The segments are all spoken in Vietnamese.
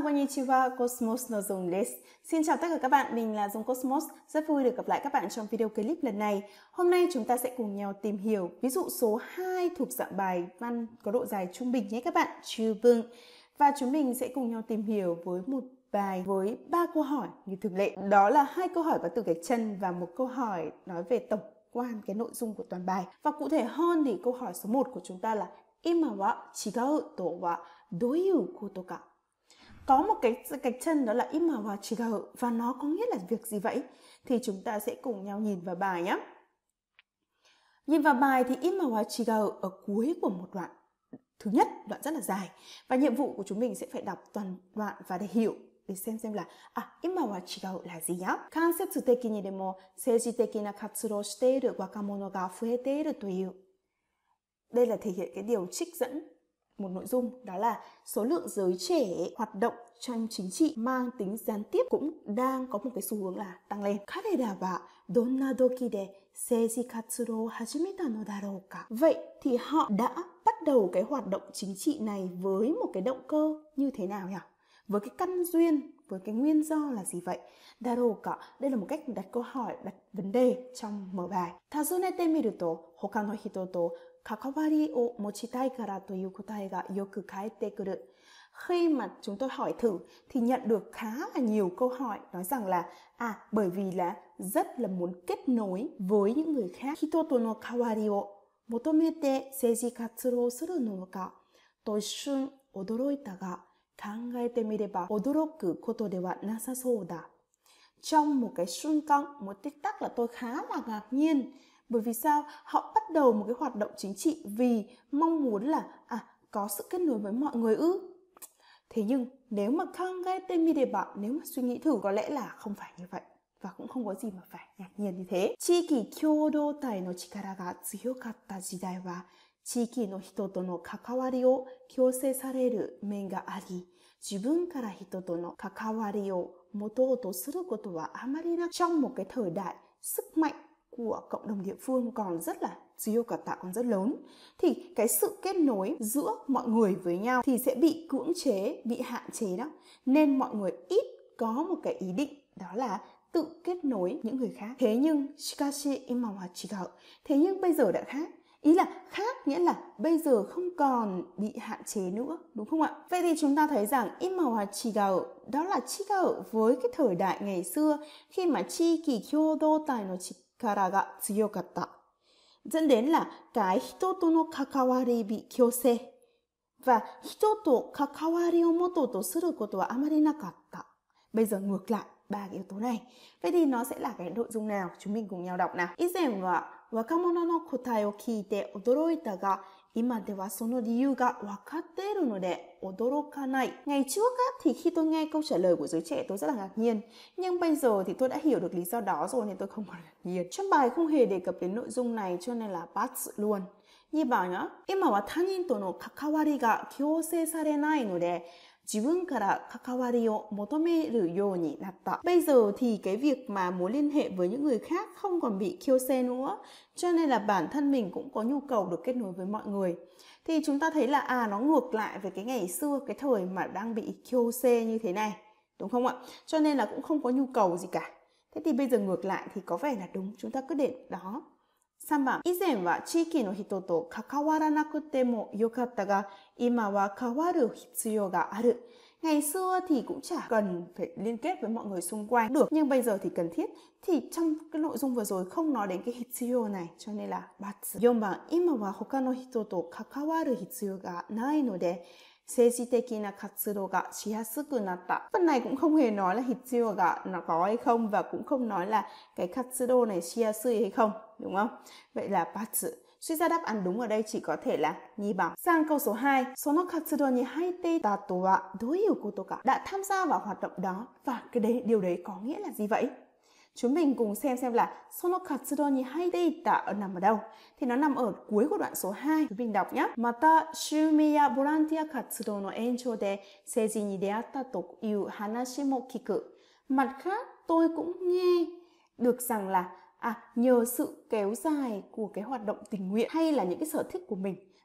san, konnichiwa, Cosmos no Dung desu. Xin chào tất cả các bạn, mình là Dung Cosmos. Rất vui được gặp lại các bạn trong video clip lần này. Hôm nay chúng ta sẽ cùng nhau tìm hiểu ví dụ số 2 thuộc dạng bài văn có độ dài trung bình nhé các bạn, chư vương. Và chúng mình sẽ cùng nhau tìm hiểu với một bài với ba câu hỏi như thường lệ. Đó là hai câu hỏi có từ gạch chân và một câu hỏi nói về tổng quan cái nội dung của toàn bài. Và cụ thể hơn thì câu hỏi số 1 của chúng ta là Imawa chigau to wa doyu koto ka? có một cái cái chân đó là imawachigau và nó có nghĩa là việc gì vậy thì chúng ta sẽ cùng nhau nhìn vào bài nhé nhìn vào bài thì im imawachigau ở cuối của một đoạn thứ nhất đoạn rất là dài và nhiệm vụ của chúng mình sẽ phải đọc toàn đoạn và để hiểu để xem xem là à, im là gì à, 今は違うらしいや間接的にでも政治的な活動をしている若者が増えているという đây là thể hiện cái điều trích dẫn một nội dung đó là số lượng giới trẻ hoạt động trong chính trị mang tính gián tiếp cũng đang có một cái xu hướng là tăng lên. Karera wa donna doki de seiji hajimeta no darou ka? Vậy thì họ đã bắt đầu cái hoạt động chính trị này với một cái động cơ như thế nào nhỉ? Với cái căn duyên, với cái nguyên do là gì vậy? Darou ka, đây là một cách đặt câu hỏi, đặt vấn đề trong mở bài. Tazunete 関わりを持ちたいからという答えがよく返ってくる。Khi mà chúng tôi hỏi thử thì nhận được khá là nhiều câu hỏi nói rằng là à bởi vì là rất là muốn kết nối với những người khác. Hitoto no kawari wo motomete seiji katsuro suru no ka. Tôi shun odoroita ga kangaete mireba odoroku koto da trong một cái cái 瞬間, một tích tắc là tôi khá là ngạc nhiên bởi vì sao họ bắt đầu một cái hoạt động chính trị vì mong muốn là à có sự kết nối với mọi người ư thế nhưng nếu mà khang gai temi đề bảo nếu mà suy nghĩ thử có lẽ là không phải như vậy và cũng không có gì mà phải ngạc nhiên như thế. Chiki kyodo tai no chikara ga tsuyokatta jidai wa 地域の人との関わりを強制される面があり、自分から人との関わりを持とうとすることはあまりなく、trong một cái thời đại sức mạnh của cộng đồng địa phương còn rất là sự yêu cầu tạo còn rất lớn thì cái sự kết nối giữa mọi người với nhau thì sẽ bị cưỡng chế bị hạn chế đó nên mọi người ít có một cái ý định đó là tự kết nối những người khác thế nhưng shikashi imma wa chigau thế nhưng bây giờ đã khác ý là khác nghĩa là bây giờ không còn bị hạn chế nữa đúng không ạ vậy thì chúng ta thấy rằng imma wa chigau đó là chigau với cái thời đại ngày xưa khi mà chi kỳ kyodo tài nó chỉ からが強かった。全然な、外人との関わりび強制は、人と関わりを元ととすることはあまりなかった。別に無くら、ばあ言うとない。フェデのせらがどじゅんなよ、ちゅみぐんよだな。以前は、若者の答えを聞いて驚いたが、今ではその理由が分かっているので驚かない. Ngày trước á, thì khi tôi nghe câu trả lời của giới trẻ tôi rất là ngạc nhiên. Nhưng bây giờ thì tôi đã hiểu được lý do đó rồi nên tôi không còn ngạc nhiên. Trong bài không hề đề cập đến nội dung này cho nên là bắt luôn. Như vậy 2番は今は他人との関わりが強制されないので bây giờ thì cái việc mà muốn liên hệ với những người khác không còn bị kêu xe nữa, cho nên là bản thân mình cũng có nhu cầu được kết nối với mọi người. Thì chúng ta thấy là à nó ngược lại với cái ngày xưa, cái thời mà đang bị kêu xe như thế này, đúng không ạ? Cho nên là cũng không có nhu cầu gì cả. Thế thì bây giờ ngược lại thì có vẻ là đúng, chúng ta cứ để đó. 様、以前は地域の人と関わらなくてもよかったが、今は変わる必要がある。Ngày xưa thì cũng chả cần phải liên kết với mọi người xung quanh được Nhưng bây giờ thì cần thiết Thì trong cái nội dung vừa rồi không nói đến cái hitsuyo này Cho nên là ×4 番今は他の人と関わる必要がないので phần này cũng không hề nói là hitsuyo ga nó có hay không và cũng không nói là cái katsudo này shiyasu hay không, đúng không? Vậy là batsu. Suy ra đáp án đúng ở đây chỉ có thể là nhi bằng. Sang câu số 2, sono katsudo ni haite ta to wa doiu koto ka? Đã tham gia vào hoạt động đó và cái đấy điều đấy có nghĩa là gì vậy? Chúng mình cùng xem xem là sono katsudo solo katsudoni haiteita ở nằm ở đâu. Thì nó nằm ở cuối của đoạn số 2. Chúng mình đọc nhé. Mata shumi ya volunteer katsudo no enchou de seiji ni deatta to iu hanashi mo kiku. Mặt khác, tôi cũng nghe được rằng là à, nhờ sự kéo dài của cái hoạt động tình nguyện hay là những cái sở thích của mình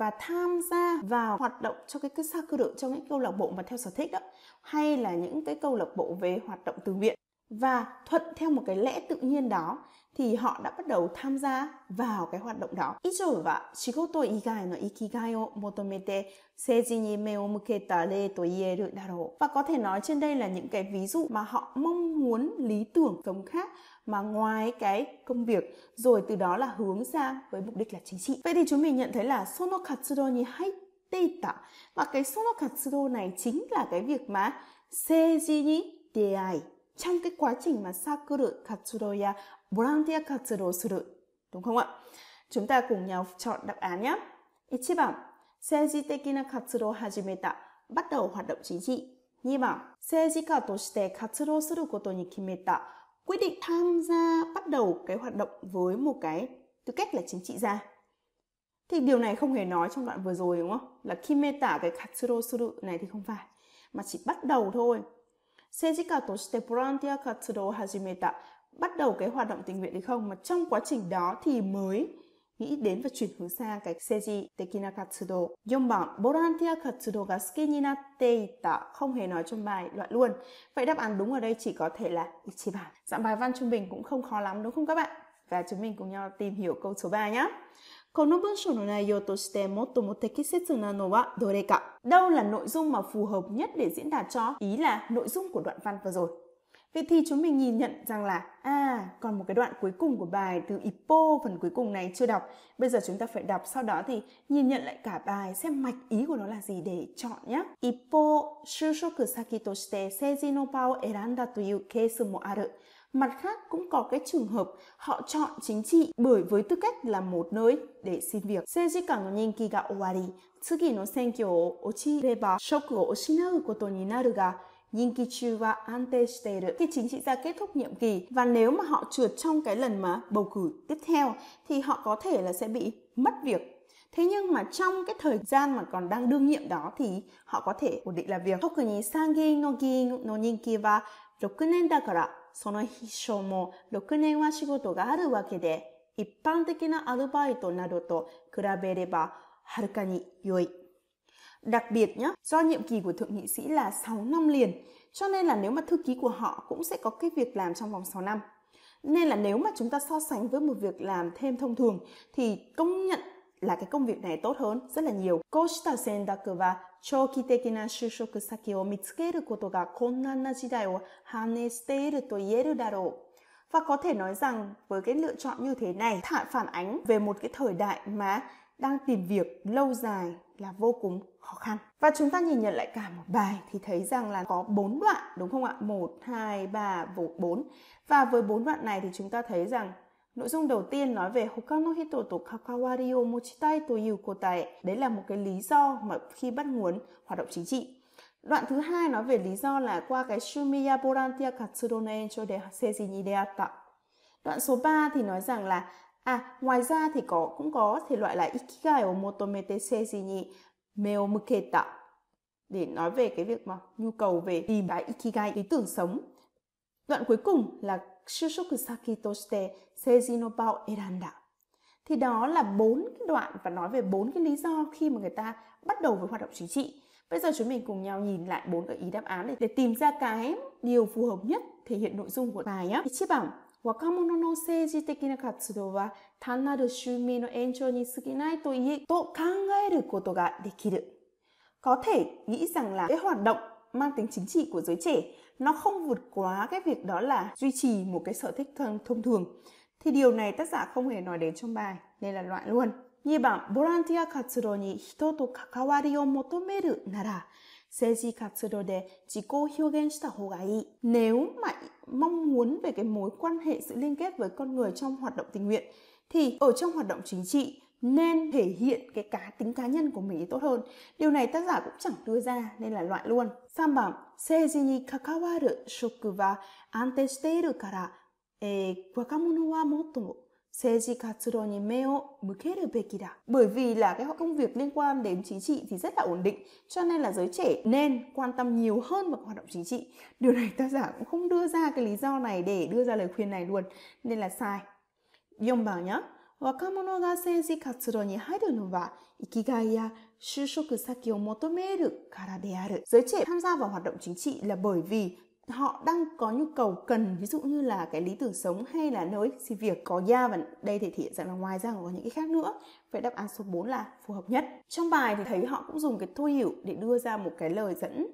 và tham gia vào hoạt động cho cái, cái sa cơ đội trong những câu lạc bộ mà theo sở thích đó hay là những cái câu lạc bộ về hoạt động từ thiện và thuận theo một cái lẽ tự nhiên đó thì họ đã bắt đầu tham gia vào cái hoạt động đó. o motomete và có thể nói trên đây là những cái ví dụ mà họ mong muốn lý tưởng giống khác mà ngoài cái công việc rồi từ đó là hướng sang với mục đích là chính trị. Vậy thì chúng mình nhận thấy là sono katsudo ni haitteita và cái sono katsudo này chính là cái việc mà seiji ni deai trong cái quá trình mà sakuru katsudo ya volunteer katsudo suru đúng không ạ? Chúng ta cùng nhau chọn đáp án nhé. 1番政治的な活動を始めた bắt đầu hoạt động chính trị2 番政治家として活動することに決めた quyết định tham gia bắt đầu cái hoạt động với một cái tư cách là chính trị gia thì điều này không hề nói trong đoạn vừa rồi đúng không là khi kimeta cái katsuro suru này thì không phải mà chỉ bắt đầu thôi seijika toshite volunteer katsudo hajimeta bắt đầu cái hoạt động tình nguyện thì không mà trong quá trình đó thì mới nghĩ đến và chuyển hướng sang cái seiji tekina katsudo. 4 không hề nói trong bài loại luôn. Vậy đáp án đúng ở đây chỉ có thể là ichiban. Dạng bài văn trung bình cũng không khó lắm đúng không các bạn? Và chúng mình cùng nhau tìm hiểu câu số 3 nhé. この文章の内容として最も適切なのはどれか Đâu là nội dung mà phù hợp nhất để diễn đạt cho? Ý là nội dung của đoạn văn vừa rồi. Vậy thì chúng mình nhìn nhận rằng là à còn một cái đoạn cuối cùng của bài từ ipo phần cuối cùng này chưa đọc. Bây giờ chúng ta phải đọc sau đó thì nhìn nhận lại cả bài xem mạch ý của nó là gì để chọn nhé. Ippo, shushoku saki toshite seiji no ba o eranda toiu case mo aru. Mặt khác cũng có cái trường hợp họ chọn chính trị bởi với tư cách là một nơi để xin việc. Seijika no ninki ga owari, tsugi no senkyo o ochireba shoku o oshinau koto ni naru ga Yinkichu wa ante shiteru. Khi chính trị gia kết thúc nhiệm kỳ và nếu mà họ trượt trong cái lần mà bầu cử tiếp theo thì họ có thể là sẽ bị mất việc Thế nhưng mà trong cái thời gian mà còn đang đương nhiệm đó thì họ có thể ổn định làm việc. 特に参議院の議員の任期は6年だから、その秘書も6年は仕事があるわけで、一般的なアルバイトなどと比べればはるかに良い。Đặc biệt nhé, do nhiệm kỳ của thượng nghị sĩ là 6 năm liền, cho nên là nếu mà thư ký của họ cũng sẽ có cái việc làm trong vòng 6 năm. Nên là nếu mà chúng ta so sánh với một việc làm thêm thông thường thì công nhận là cái công việc này tốt hơn rất là nhiều. Costa こうした選択は長期的な就職先を見つけることが困難な時代を反映していると言えるだろう。Và có thể nói rằng với cái lựa chọn như thế này thả phản ánh về một cái thời đại mà đang tìm việc lâu dài là vô cùng khó khăn. Và chúng ta nhìn nhận lại cả một bài thì thấy rằng là có 4 đoạn đúng không ạ? 1 2 3 4. Và với bốn đoạn này thì chúng ta thấy rằng Nội dung đầu tiên nói về Hokano hito to kakawari o mochitai to yu kotae. Đấy là một cái lý do mà khi bắt nguồn hoạt động chính trị. Đoạn thứ hai nói về lý do là qua cái Shumiya Borantia Katsurone cho de Seiji ni deatta. Đoạn số 3 thì nói rằng là À, ngoài ra thì có cũng có thể loại là ikigai o motomete seiji ni me o muketa để nói về cái việc mà nhu cầu về tìm cái ikigai lý tưởng sống. Đoạn cuối cùng là shushoku saki toshite seiji no bao eranda. Thì đó là bốn cái đoạn và nói về bốn cái lý do khi mà người ta bắt đầu với hoạt động chính trị. Bây giờ chúng mình cùng nhau nhìn lại bốn cái ý đáp án để, để tìm ra cái điều phù hợp nhất thể hiện nội dung của bài nhé. Chia bảng 若者の政治的な活動は単なる趣味の延長に過ぎないと言え、と考えることができる。Có thể nghĩ rằng là cái hoạt động mang tính chính trị của giới trẻ nó không vượt quá cái việc đó là duy trì một cái sở thích thông thường. Thì điều này tác giả không hề nói đến trong bài, nên là loại luôn. 2番、ボランティア活動に人と関わりを求めるなら、政治活動で自己を表現した方がいい。Nếu mà mong muốn về cái mối quan hệ sự liên kết với con người trong hoạt động tình nguyện thì ở trong hoạt động chính trị nên thể hiện cái cá tính cá nhân của mình tốt hơn. Điều này tác giả cũng chẳng đưa ra nên là loại luôn. Ante 3番、政治に関わる職は安定しているから、えー、若者はもっと Seijikatsuro ni meo mukeru beki da. Bởi vì là cái công việc liên quan đến chính trị thì rất là ổn định, cho nên là giới trẻ nên quan tâm nhiều hơn vào hoạt động chính trị. Điều này tác giả cũng không đưa ra cái lý do này để đưa ra lời khuyên này luôn, nên là sai. 4番や若者が政治活動に入るのは生きがいや就職先を求めるからである。Giới trẻ tham gia vào hoạt động chính trị là bởi vì họ đang có nhu cầu cần ví dụ như là cái lý tưởng sống hay là nơi xin việc có gia và đây thể hiện rằng là ngoài ra còn có những cái khác nữa vậy đáp án số 4 là phù hợp nhất trong bài thì thấy họ cũng dùng cái thôi hiểu để đưa ra một cái lời dẫn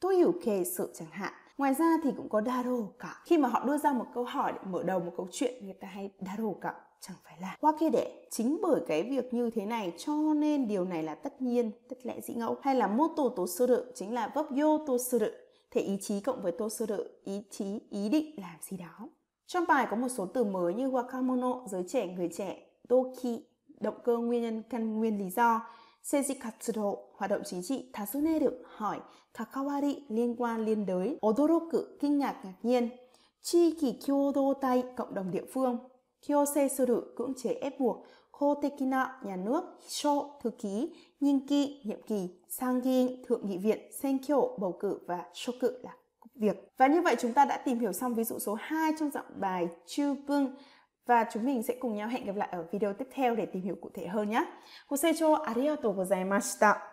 tôi hiểu kề sự chẳng hạn ngoài ra thì cũng có daro cả khi mà họ đưa ra một câu hỏi để mở đầu một câu chuyện người ta hay daro cả chẳng phải là qua kia để chính bởi cái việc như thế này cho nên điều này là tất nhiên tất lẽ dĩ ngẫu hay là mô tô tố sư chính là vấp vô tô sư thể ý chí cộng với tô sơ đợi ý chí ý định làm gì đó trong bài có một số từ mới như wakamono giới trẻ người trẻ doki động cơ nguyên nhân căn nguyên lý do seiji hoạt động chính trị tatsune được hỏi kakawari liên quan liên đới odoroku kinh ngạc ngạc nhiên chi kỳ kyodo tay cộng đồng địa phương kyose suru cưỡng chế ép buộc, kotekina nhà nước, sho thư ký, nhiệm nhiệm kỳ, sangi thượng nghị viện, senkyo bầu cử và shoku là việc. Và như vậy chúng ta đã tìm hiểu xong ví dụ số 2 trong dạng bài Chubung và chúng mình sẽ cùng nhau hẹn gặp lại ở video tiếp theo để tìm hiểu cụ thể hơn nhé. Hosecho arigatou gozaimashita.